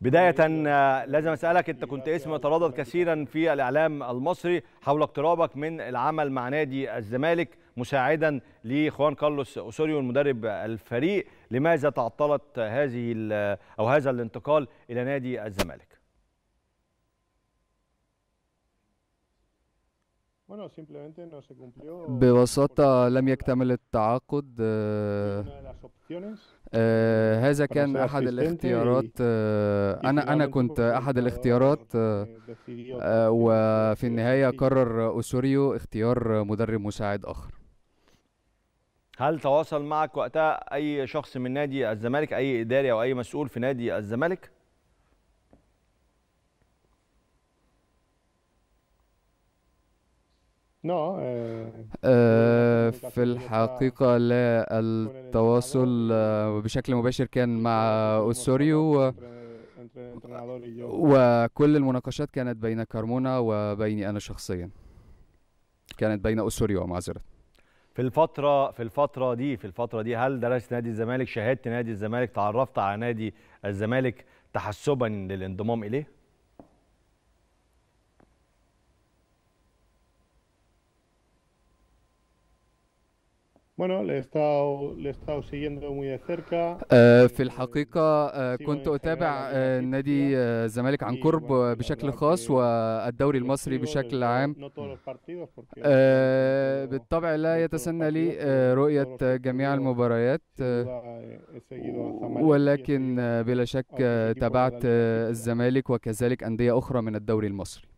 بداية آه، لازم أسألك أنت كنت اسم يتردد كثيرا في الإعلام المصري حول اقترابك من العمل مع نادي الزمالك مساعدا لخوان كارلوس أوسوريو المدرب الفريق لماذا تعطلت هذه آه، أو هذا الانتقال إلى نادي الزمالك؟ ببساطة لم يكتمل التعاقد آه، آه هذا كان احد الاختيارات آه انا انا كنت احد آه، الاختيارات آه, آه،, آه، وفي النهايه قرر اسوريو اختيار مدرب مساعد اخر هل تواصل معك وقتها اي شخص من نادي الزمالك اي اداري او اي مسؤول في نادي الزمالك آه في الحقيقة لا التواصل آه، بشكل مباشر كان مع أوسوريو وكل المناقشات كانت بين كارمونا وبيني أنا شخصيا كانت بين أوسوريو ومعذرة في الفترة في الفترة دي في الفترة دي هل درست نادي الزمالك شاهدت نادي الزمالك تعرفت على نادي الزمالك تحسبا للانضمام إليه؟ آه، في eh, الحقيقة آه، كنت أتابع آه، نادي الزمالك عن قرب بشكل خاص والدوري المصري بشكل عام بالطبع لا يتسنى لي رؤية جميع المباريات ولكن بلا شك تابعت الزمالك وكذلك أندية أخرى من الدوري المصري